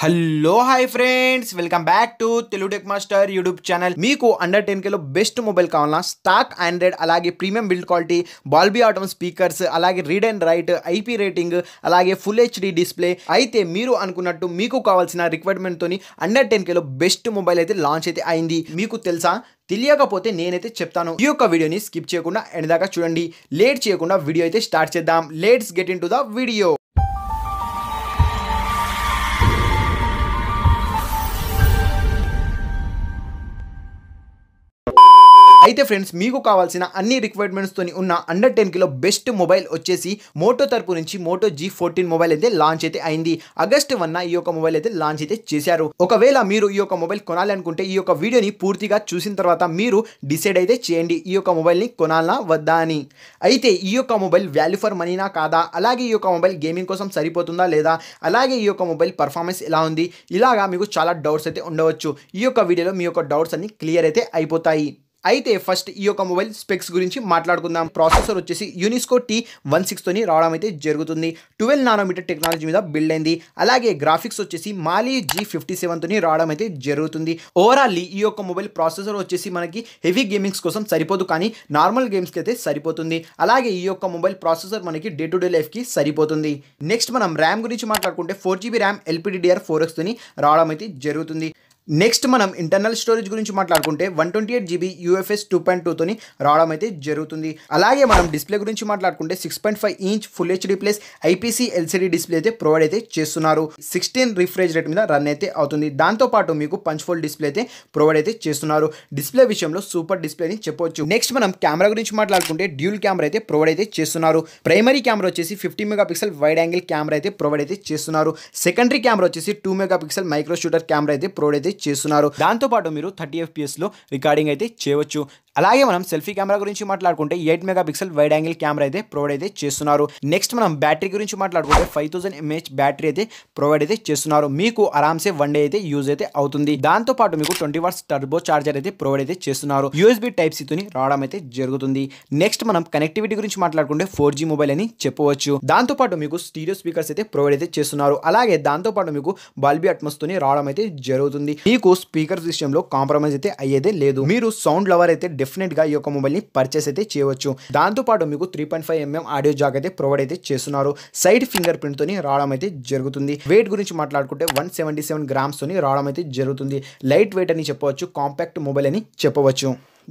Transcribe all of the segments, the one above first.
hello hi friends welcome back to Telugu tech master YouTube channel మీకు under ten కేలో best mobile కావాలన్నా stock android అలాగే premium build quality Dolby Atmos speakers అలాగే read and write IP rating అలాగే full HD display అయితే మీరు అనుకున్నట్టు మీకు కావాల్సిన రిక్వైర్మెంట్తో అండర్ టెన్ కేలో బెస్ట్ మొబైల్ అయితే లాంచ్ అయితే అయింది మీకు తెలుసా తెలియకపోతే నేనైతే చెప్తాను ఈ యొక్క వీడియోని స్కిప్ చేయకుండా ఎండదాకా చూడండి లేట్ చేయకుండా వీడియో అయితే స్టార్ట్ చేద్దాం let's get in the video అయితే ఫ్రెండ్స్ మీకు కావాల్సిన అన్ని రిక్వైర్మెంట్స్తో ఉన్న under ten kilo best mobile వచ్చేసి మోటో తరపు నుంచి మోటో జీ ఫోర్టీన్ మొబైల్ అయితే లాంచ్ అయితే అయింది ఆగస్ట్ వన్న ఈ యొక్క మొబైల్ అయితే లాంచ్ అయితే చేశారు ఒకవేళ మీరు ఈ యొక్క మొబైల్ కొనాలి అనుకుంటే ఈ యొక్క వీడియోని పూర్తిగా చూసిన తర్వాత మీరు డిసైడ్ అయితే చేయండి ఈ యొక్క మొబైల్ని కొనాలా వద్దా అని అయితే ఈ యొక్క మొబైల్ వాల్యూ ఫర్ మనీనా కాదా అలాగే ఈ యొక్క మొబైల్ గేమింగ్ కోసం సరిపోతుందా లేదా అలాగే ఈ యొక్క మొబైల్ పర్ఫార్మెన్స్ ఎలా ఉంది ఇలాగా మీకు చాలా డౌట్స్ అయితే ఉండవచ్చు ఈ యొక్క వీడియోలో మీ యొక్క డౌట్స్ అన్ని క్లియర్ అయితే అయిపోతాయి అయితే ఫస్ట్ ఈ యొక్క మొబైల్ స్పెక్స్ గురించి మాట్లాడుకుందాం ప్రాసెసర్ వచ్చేసి యూనిస్కో టీ వన్ సిక్స్తోని రావడం అయితే జరుగుతుంది ట్వెల్వ్ నానోమీటర్ టెక్నాలజీ మీద బిల్డ్ అయింది అలాగే గ్రాఫిక్స్ వచ్చేసి మాలీ జీ ఫిఫ్టీ సెవెన్తోని రావడం అయితే జరుగుతుంది ఓవరాల్ ఈ యొక్క మొబైల్ ప్రాసెసర్ వచ్చేసి మనకి హెవీ గేమింగ్స్ కోసం సరిపోదు కానీ నార్మల్ గేమ్స్కి అయితే సరిపోతుంది అలాగే ఈ యొక్క మొబైల్ ప్రాసెసర్ మనకి డే టు డే లైఫ్కి సరిపోతుంది నెక్స్ట్ మనం ర్యామ్ గురించి మాట్లాడుకుంటే four GB RAM LPDDR four ఎక్స్తోని రావడం అయితే జరుగుతుంది నెక్స్ట్ మనం ఇంటర్నల్ స్టోరేజ్ గురించి మాట్లాడుకుంటే one twenty eight GB UFS two point టూతోని రావడం అయితే జరుగుతుంది అలాగే మనం డిస్ప్లే గురించి మాట్లాడుకుంటే six point five inch full HD plus IPC LCD display అయితే ప్రొవైడ్ అయితే చేస్తున్నారు సిక్స్టీన్ రిఫ్రెజ్ రేట్ మీద రన్ అయితే అవుతుంది దాంతోపాటు మీకు పంచ్ ఫోల్డ్ డిస్ప్లే అయితే ప్రొవైడ్ అయితే చేస్తున్నారు డిస్ప్లే విషయంలో సూపర్ డిస్ప్లే అని చెప్పవచ్చు నెక్స్ట్ మనం కెమెరా గురించి మాట్లాడుకుంటే డ్యూల్ కెమెరా అయితే ప్రొవైడ్ అయితే చేస్తున్నారు ప్రైమరీ కెమెరా వచ్చేసి fifty pixel wide angle camera అయితే ప్రొవైడ్ అయితే చేస్తున్నారు సెకండరీ కెమెరా వచ్చేసి two megapixel micro shooter camera అయితే ప్రొవైడ్ అయితే చేస్తున్నారు దాంతోపాటు మీరు థర్టీ ఎఫ్పిఎస్లో రికార్డింగ్ అయితే చేయవచ్చు అలాగే మనం సెల్ఫీ కెమెరా గురించి మాట్లాడుకుంటే eight mega pixel wide angle camera అయితే ప్రొవైడ్ అయితే చేస్తున్నారు నెక్స్ట్ మనం బ్యాటరీ గురించి మాట్లాడుకుంటే ఫైవ్ థౌసండ్ బ్యాటరీ అయితే ప్రొవైడ్ అయితే చేస్తున్నారు మీకు ఆరామ్సే వన్ డే అయితే యూజ్ అయితే అవుతుంది దాంతో పాటు మీకు ట్వంటీ వర్స్ టర్బో చార్జర్ అయితే ప్రొవైడ్ అయితే చేస్తున్నారు యూఎస్బీ టైప్ సితోని రావడం అయితే జరుగుతుంది నెక్స్ట్ మనం కనెక్టివిటీ గురించి మాట్లాడుకుంటే ఫోర్ మొబైల్ అని చెప్పవచ్చు దాంతో పాటు మీకు స్టీరియో స్పీకర్స్ అయితే ప్రొవైడ్ అయితే చేస్తున్నారు అలాగే దాంతో పాటు మీకు బాల్బీ అట్మస్తో రావడం అయితే జరుగుతుంది మీకు స్పీకర్ విషయంలో కాంప్రమైజ్ అయితే అయ్యేదే లేదు మీరు సౌండ్ లవర్ అయితే డెఫినెట్గా ఈ యొక్క మొబైల్ని పర్చేస్ అయితే చేయవచ్చు దాంతోపాటు మీకు three point five mm audio jack అయితే ప్రొవైడ్ అయితే చేస్తున్నారు సైడ్ ఫింగర్ ప్రింట్తో రావడం అయితే జరుగుతుంది వెయిట్ గురించి మాట్లాడుకుంటే వన్ సెవెంటీ సెవెన్ గ్రామ్స్తోని రావడం అయితే జరుగుతుంది లైట్ వెయిట్ అని చెప్పవచ్చు కాంపాక్ట్ మొబైల్ అని చెప్పవచ్చు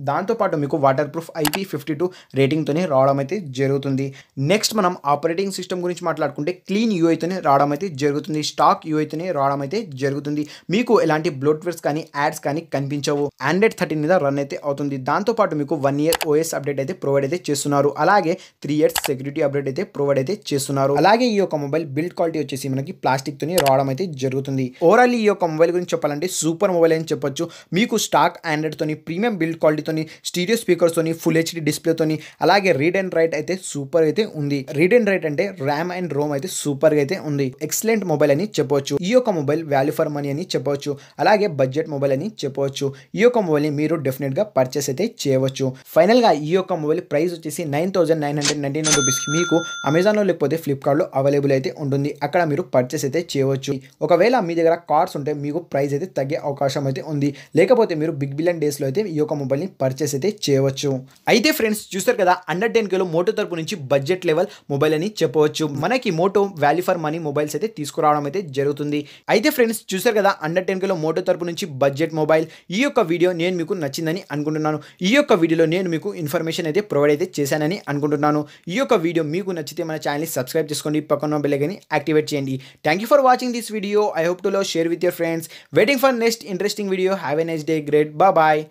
దాంతోపాటు మీకు water proof IP fifty two రేటింగ్తోనే రావడం అయితే జరుగుతుంది నెక్స్ట్ మనం ఆపరేటింగ్ సిస్టమ్ గురించి మాట్లాడుకుంటే క్లీన్ యూఐతోనే రావడం అయితే జరుగుతుంది స్టాక్ యూఐతోనే రావడం అయితే జరుగుతుంది మీకు ఎలాంటి బ్లోట్వేర్స్ కానీ యాడ్స్ కానీ కనిపించవు ఆండ్రాయిడ్ థర్టీన్ మీద రన్ అయితే అవుతుంది దాంతోపాటు మీకు వన్ ఇయర్ ఓఎస్ అప్డేట్ అయితే ప్రొవైడ్ అయితే చేస్తున్నారు అలాగే త్రీ ఇయర్స్ సెక్యూరిటీ అప్డేట్ అయితే ప్రొవైడ్ అయితే చేస్తున్నారు అలాగే ఈ యొక్క మొబైల్ బిల్డ్ క్వాలిటీ వచ్చేసి మనకి ప్లాస్టిక్తోనే రావడం అయితే జరుగుతుంది ఓవరాల్ ఈ యొక్క మొబైల్ గురించి చెప్పాలంటే సూపర్ మొబైల్ అని చెప్పొచ్చు మీకు స్టాక్ తోని ప్రీమియం బిల్డ్ క్వాలిటీ క్లారిటీతోని స్టీరియో స్పీకర్స్తోని ఫుల్ హెచ్డి డిస్ప్లేతోని అలాగే రీడ్ అండ్ రైట్ అయితే సూపర్ అయితే ఉంది రీడ్ అండ్ రైట్ అంటే ర్యామ్ అండ్ రోమ్ అయితే సూపర్గా అయితే ఉంది ఎక్సలెంట్ మొబైల్ అని చెప్పవచ్చు ఈ యొక్క మొబైల్ వాల్యూ ఫర్ మనీ అని చెప్పవచ్చు అలాగే బడ్జెట్ మొబైల్ అని చెప్పవచ్చు ఈ యొక్క మొబైల్ని మీరు డెఫినెట్గా పర్చేస్ అయితే చేయవచ్చు ఫైనల్గా ఈ యొక్క మొబైల్ ప్రైస్ వచ్చేసి nine thousand nine hundred ninety nine rupees మీకు అమెజాన్లో లేకపోతే ఫ్లిప్కార్ట్లో అవైలబుల్ అయితే ఉంటుంది అక్కడ మీరు పర్చేస్ అయితే చేయవచ్చు ఒకవేళ మీ దగ్గర కార్డ్స్ ఉంటే మీకు ప్రైస్ అయితే తగ్గే అవకాశం అయితే ఉంది లేకపోతే మీరు బిగ్ బిలియన్ డేస్లో అయితే ఈ యొక్క మొబైల్ని పర్చేస్ అయితే చేయవచ్చు అయితే ఫ్రెండ్స్ చూస్తారు కదా అండర్ టెన్ కేలో మోటో తరపు నుంచి బడ్జెట్ లెవెల్ మొబైల్ అని చెప్పవచ్చు మనకి Moto value for money mobiles అయితే తీసుకురావడం అయితే జరుగుతుంది అయితే ఫ్రెండ్స్ చూసారు కదా అండర్ టెన్ కేలో మోటో తరపు నుంచి బడ్జెట్ మొబైల్ ఈ యొక్క వీడియో నేను మీకు నచ్చిందని అనుకుంటున్నాను ఈ యొక్క వీడియోలో నేను మీకు ఇన్ఫర్మేషన్ అయితే ప్రొవైడ్ అయితే చేశానని అనుకుంటున్నాను ఈ యొక్క వీడియో మీకు నచ్చితే మన ఛానల్ని సబ్స్క్రైబ్ చేసుకోండి పక్కన బెల్లగని యాక్టివేట్ చేయండి thank you for watching this video I hope to low share with your friends waiting for next interesting video have a nice day great bye